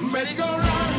merry go run.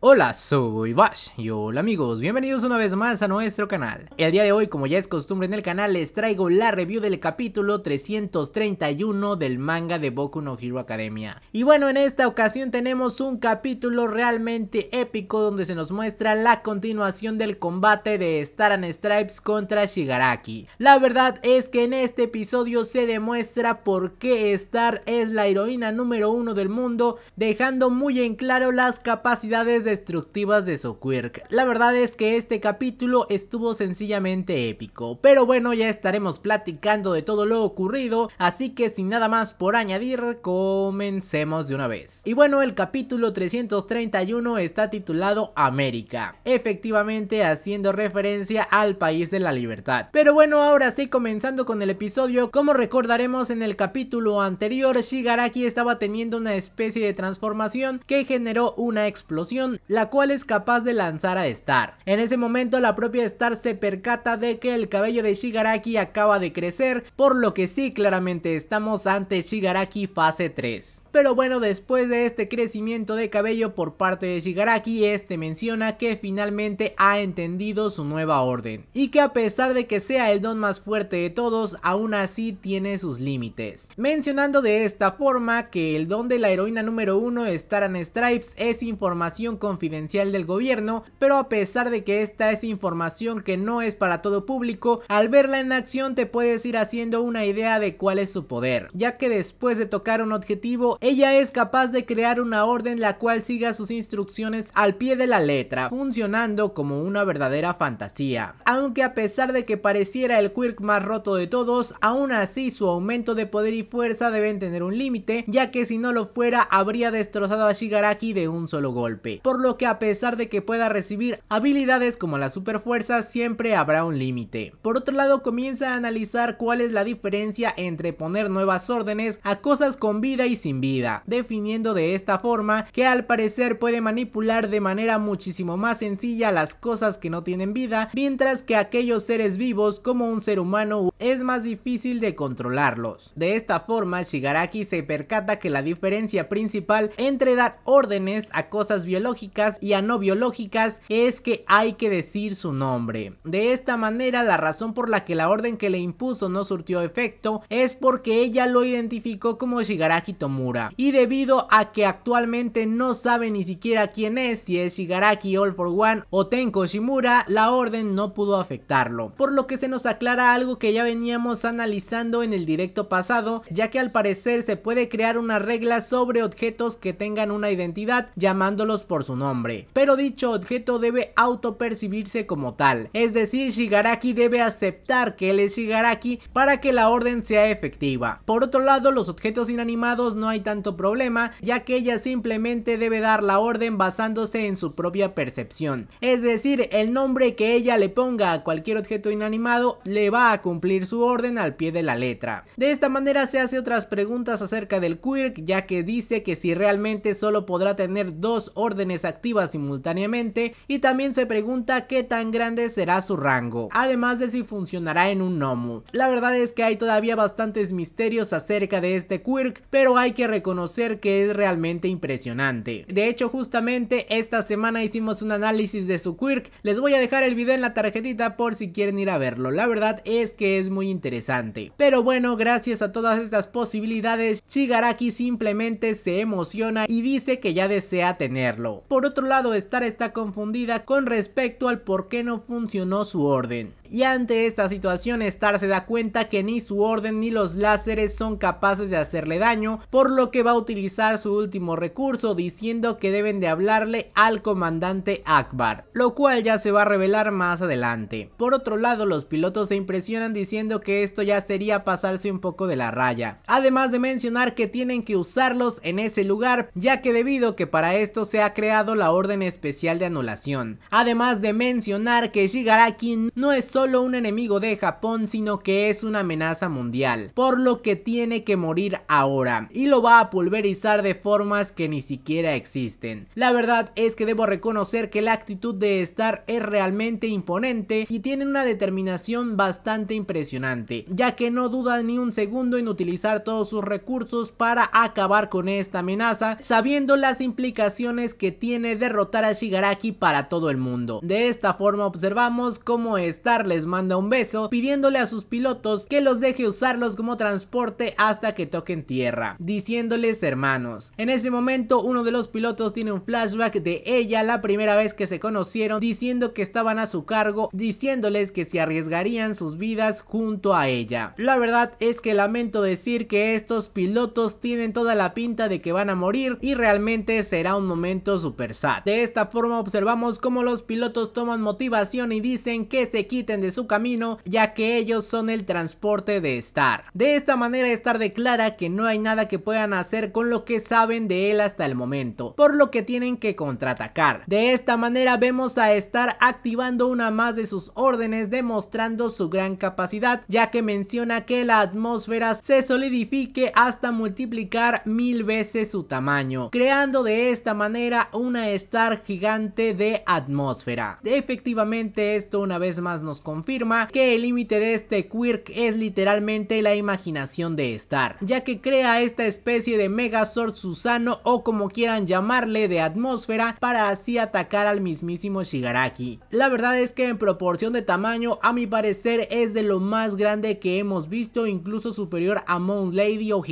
Hola, soy Bash y hola amigos, bienvenidos una vez más a nuestro canal. El día de hoy, como ya es costumbre en el canal, les traigo la review del capítulo 331 del manga de Boku no Hero Academia. Y bueno, en esta ocasión tenemos un capítulo realmente épico donde se nos muestra la continuación del combate de Star and Stripes contra Shigaraki. La verdad es que en este episodio se demuestra por qué Star es la heroína número uno del mundo, dejando muy en claro las capacidades de destructivas de Quirk. La verdad es que este capítulo estuvo sencillamente épico, pero bueno ya estaremos platicando de todo lo ocurrido, así que sin nada más por añadir, comencemos de una vez. Y bueno, el capítulo 331 está titulado América, efectivamente haciendo referencia al país de la libertad. Pero bueno, ahora sí comenzando con el episodio, como recordaremos en el capítulo anterior, Shigaraki estaba teniendo una especie de transformación que generó una explosión la cual es capaz de lanzar a Star. En ese momento la propia Star se percata de que el cabello de Shigaraki acaba de crecer, por lo que sí claramente estamos ante Shigaraki fase 3. Pero bueno, después de este crecimiento de cabello por parte de Shigaraki, este menciona que finalmente ha entendido su nueva orden y que a pesar de que sea el don más fuerte de todos, aún así tiene sus límites. Mencionando de esta forma que el don de la heroína número 1 Staran Stripes es información confidencial del gobierno, pero a pesar de que esta es información que no es para todo público, al verla en acción te puedes ir haciendo una idea de cuál es su poder, ya que después de tocar un objetivo, ella es capaz de crear una orden la cual siga sus instrucciones al pie de la letra, funcionando como una verdadera fantasía. Aunque a pesar de que pareciera el quirk más roto de todos, aún así su aumento de poder y fuerza deben tener un límite, ya que si no lo fuera habría destrozado a Shigaraki de un solo golpe por lo que a pesar de que pueda recibir habilidades como la superfuerza, siempre habrá un límite. Por otro lado, comienza a analizar cuál es la diferencia entre poner nuevas órdenes a cosas con vida y sin vida, definiendo de esta forma que al parecer puede manipular de manera muchísimo más sencilla las cosas que no tienen vida, mientras que aquellos seres vivos como un ser humano es más difícil de controlarlos. De esta forma, Shigaraki se percata que la diferencia principal entre dar órdenes a cosas biológicas y a no biológicas es que hay que decir su nombre. De esta manera la razón por la que la orden que le impuso no surtió efecto es porque ella lo identificó como Shigaraki Tomura y debido a que actualmente no sabe ni siquiera quién es, si es Shigaraki All for One o Tenko Shimura, la orden no pudo afectarlo. Por lo que se nos aclara algo que ya veníamos analizando en el directo pasado, ya que al parecer se puede crear una regla sobre objetos que tengan una identidad llamándolos por su nombre, pero dicho objeto debe autopercibirse como tal, es decir, Shigaraki debe aceptar que él es Shigaraki para que la orden sea efectiva. Por otro lado, los objetos inanimados no hay tanto problema, ya que ella simplemente debe dar la orden basándose en su propia percepción, es decir, el nombre que ella le ponga a cualquier objeto inanimado le va a cumplir su orden al pie de la letra. De esta manera se hace otras preguntas acerca del quirk, ya que dice que si realmente solo podrá tener dos órdenes Activa simultáneamente y también se pregunta qué tan grande será su rango, además de si funcionará en un Nomu. La verdad es que hay todavía bastantes misterios acerca de este quirk, pero hay que reconocer que es realmente impresionante. De hecho, justamente esta semana hicimos un análisis de su quirk, les voy a dejar el video en la tarjetita por si quieren ir a verlo, la verdad es que es muy interesante. Pero bueno, gracias a todas estas posibilidades, Shigaraki simplemente se emociona y dice que ya desea tenerlo por otro lado Star está confundida con respecto al por qué no funcionó su orden. Y ante esta situación Star se da cuenta que ni su orden ni los láseres son capaces de hacerle daño, por lo que va a utilizar su último recurso diciendo que deben de hablarle al comandante Akbar, lo cual ya se va a revelar más adelante. Por otro lado los pilotos se impresionan diciendo que esto ya sería pasarse un poco de la raya, además de mencionar que tienen que usarlos en ese lugar ya que debido que para esto se ha creado la orden especial de anulación. Además de mencionar que Shigaraki no es solo un enemigo de Japón, sino que es una amenaza mundial, por lo que tiene que morir ahora, y lo va a pulverizar de formas que ni siquiera existen. La verdad es que debo reconocer que la actitud de Star es realmente imponente y tiene una determinación bastante impresionante, ya que no duda ni un segundo en utilizar todos sus recursos para acabar con esta amenaza, sabiendo las implicaciones que tiene tiene derrotar a Shigaraki para todo el mundo. De esta forma observamos cómo Star les manda un beso pidiéndole a sus pilotos que los deje usarlos como transporte hasta que toquen tierra, diciéndoles hermanos. En ese momento uno de los pilotos tiene un flashback de ella la primera vez que se conocieron diciendo que estaban a su cargo, diciéndoles que se arriesgarían sus vidas junto a ella. La verdad es que lamento decir que estos pilotos tienen toda la pinta de que van a morir y realmente será un momento super de esta forma observamos cómo los pilotos toman motivación y dicen que se quiten de su camino ya que ellos son el transporte de Star. De esta manera Star declara que no hay nada que puedan hacer con lo que saben de él hasta el momento, por lo que tienen que contraatacar. De esta manera vemos a Star activando una más de sus órdenes demostrando su gran capacidad ya que menciona que la atmósfera se solidifique hasta multiplicar mil veces su tamaño, creando de esta manera un una star gigante de atmósfera. Efectivamente esto una vez más nos confirma que el límite de este quirk es literalmente la imaginación de Star, ya que crea esta especie de Megazord Susano o como quieran llamarle de atmósfera para así atacar al mismísimo Shigaraki. La verdad es que en proporción de tamaño a mi parecer es de lo más grande que hemos visto incluso superior a Moon Lady o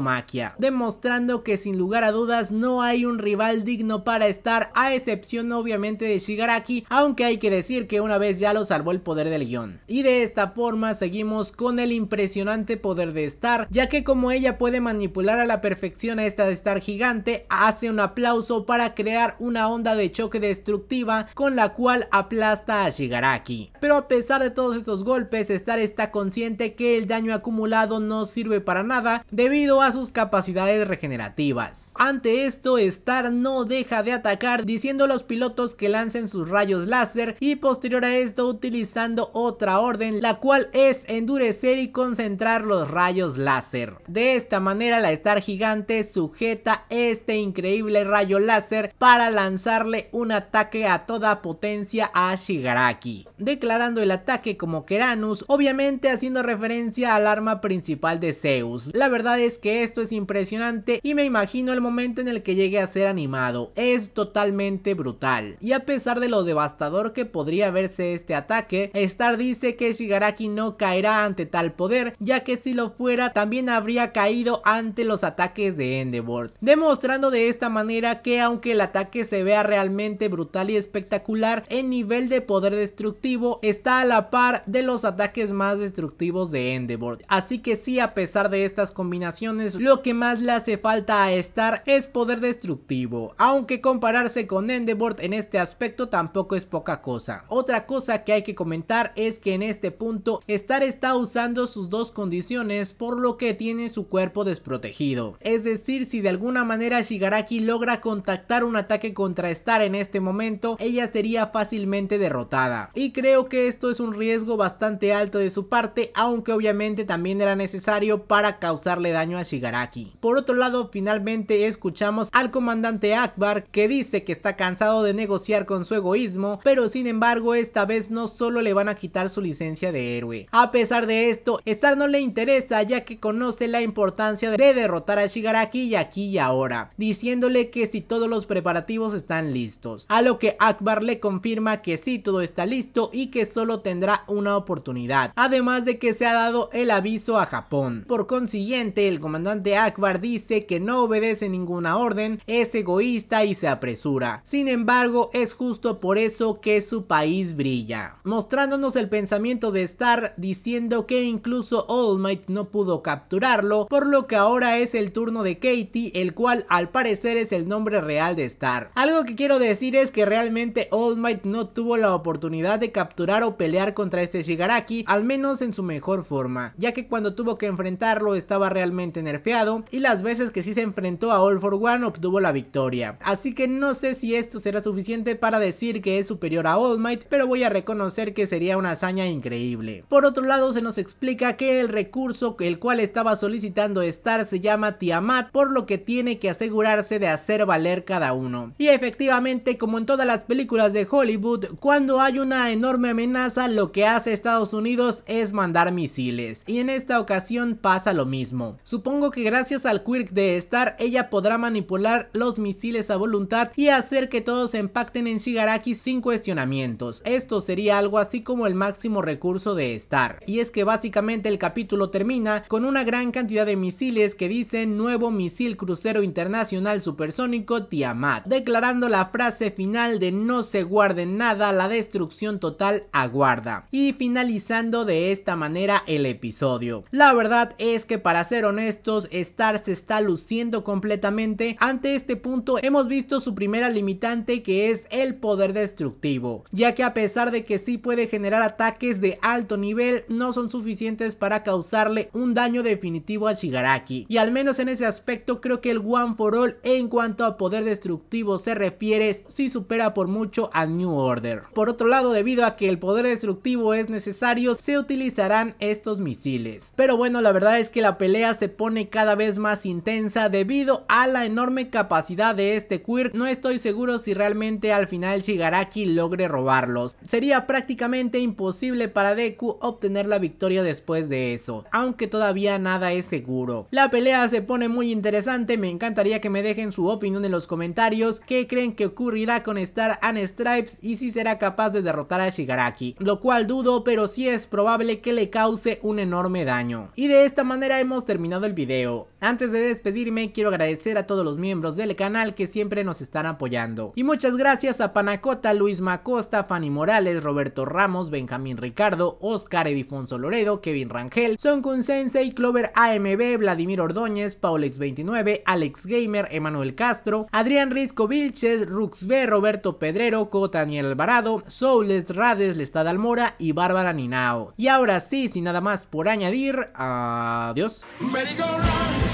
Maquia demostrando que sin lugar a dudas no hay un rival digno para Star estar, a excepción obviamente de Shigaraki, aunque hay que decir que una vez ya lo salvó el poder del guión. Y de esta forma seguimos con el impresionante poder de Star, ya que como ella puede manipular a la perfección a esta Star gigante, hace un aplauso para crear una onda de choque destructiva con la cual aplasta a Shigaraki. Pero a pesar de todos estos golpes, Star está consciente que el daño acumulado no sirve para nada debido a sus capacidades regenerativas. Ante esto, Star no deja de atacar diciendo a los pilotos que lancen sus rayos láser y posterior a esto utilizando otra orden la cual es endurecer y concentrar los rayos láser. De esta manera la Star Gigante sujeta este increíble rayo láser para lanzarle un ataque a toda potencia a Shigaraki, declarando el ataque como Keranus, obviamente haciendo referencia al arma principal de Zeus. La verdad es que esto es impresionante y me imagino el momento en el que llegue a ser animado. Es totalmente brutal. Y a pesar de lo devastador que podría verse este ataque, Star dice que Shigaraki no caerá ante tal poder, ya que si lo fuera también habría caído ante los ataques de Endeavor, demostrando de esta manera que aunque el ataque se vea realmente brutal y espectacular, en nivel de poder destructivo está a la par de los ataques más destructivos de Endeavor. Así que sí, a pesar de estas combinaciones, lo que más le hace falta a Star es poder destructivo, aunque compararse con Endeavor en este aspecto tampoco es poca cosa. Otra cosa que hay que comentar es que en este punto Star está usando sus dos condiciones por lo que tiene su cuerpo desprotegido. Es decir, si de alguna manera Shigaraki logra contactar un ataque contra Star en este momento, ella sería fácilmente derrotada. Y creo que esto es un riesgo bastante alto de su parte, aunque obviamente también era necesario para causarle daño a Shigaraki. Por otro lado, finalmente escuchamos al comandante Akbar que dice que está cansado de negociar con su egoísmo, pero sin embargo esta vez no solo le van a quitar su licencia de héroe. A pesar de esto, Star no le interesa ya que conoce la importancia de derrotar a Shigaraki y aquí y ahora, diciéndole que si todos los preparativos están listos. A lo que Akbar le confirma que sí todo está listo y que solo tendrá una oportunidad. Además de que se ha dado el aviso a Japón. Por consiguiente, el comandante Akbar dice que no obedece ninguna orden, es egoísta y apresura. Sin embargo, es justo por eso que su país brilla. Mostrándonos el pensamiento de Star diciendo que incluso All Might no pudo capturarlo, por lo que ahora es el turno de Katie, el cual al parecer es el nombre real de Star. Algo que quiero decir es que realmente All Might no tuvo la oportunidad de capturar o pelear contra este Shigaraki, al menos en su mejor forma, ya que cuando tuvo que enfrentarlo estaba realmente nerfeado y las veces que sí se enfrentó a All for One obtuvo la victoria. Así que no sé si esto será suficiente para decir que es superior a All Might, pero voy a reconocer que sería una hazaña increíble. Por otro lado, se nos explica que el recurso el cual estaba solicitando Star se llama Tiamat, por lo que tiene que asegurarse de hacer valer cada uno. Y efectivamente, como en todas las películas de Hollywood, cuando hay una enorme amenaza, lo que hace Estados Unidos es mandar misiles. Y en esta ocasión pasa lo mismo. Supongo que gracias al quirk de Star, ella podrá manipular los misiles a voluntad y hacer que todos se impacten en Shigaraki sin cuestionamientos. Esto sería algo así como el máximo recurso de Star. Y es que básicamente el capítulo termina con una gran cantidad de misiles que dicen nuevo misil crucero internacional supersónico Tiamat, declarando la frase final de no se guarde nada, la destrucción total aguarda. Y finalizando de esta manera el episodio. La verdad es que para ser honestos, Star se está luciendo completamente. Ante este punto hemos visto su primera limitante que es el poder destructivo, ya que a pesar de que sí puede generar ataques de alto nivel, no son suficientes para causarle un daño definitivo a Shigaraki. Y al menos en ese aspecto creo que el One for All en cuanto a poder destructivo se refiere sí supera por mucho a New Order. Por otro lado, debido a que el poder destructivo es necesario, se utilizarán estos misiles. Pero bueno, la verdad es que la pelea se pone cada vez más intensa debido a la enorme capacidad de este no estoy seguro si realmente al final Shigaraki logre robarlos. Sería prácticamente imposible para Deku obtener la victoria después de eso, aunque todavía nada es seguro. La pelea se pone muy interesante, me encantaría que me dejen su opinión en los comentarios, qué creen que ocurrirá con Star and Stripes y si será capaz de derrotar a Shigaraki, lo cual dudo, pero sí es probable que le cause un enorme daño. Y de esta manera hemos terminado el video. Antes de despedirme, quiero agradecer a todos los miembros del canal que siempre nos están apoyando. Y muchas gracias a Panacota, Luis Macosta, Fanny Morales, Roberto Ramos, Benjamín Ricardo, Oscar Edifonso Loredo, Kevin Rangel, Son Sensei, Clover AMB, Vladimir Ordóñez, Paulex29, Alex Gamer, Emanuel Castro, Adrián Risco Vilches, Rux B, Roberto Pedrero, Co, Daniel Alvarado, Soules Rades, Lestad Almora y Bárbara Ninao. Y ahora sí, sin nada más por añadir, adiós.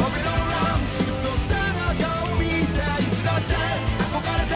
Coming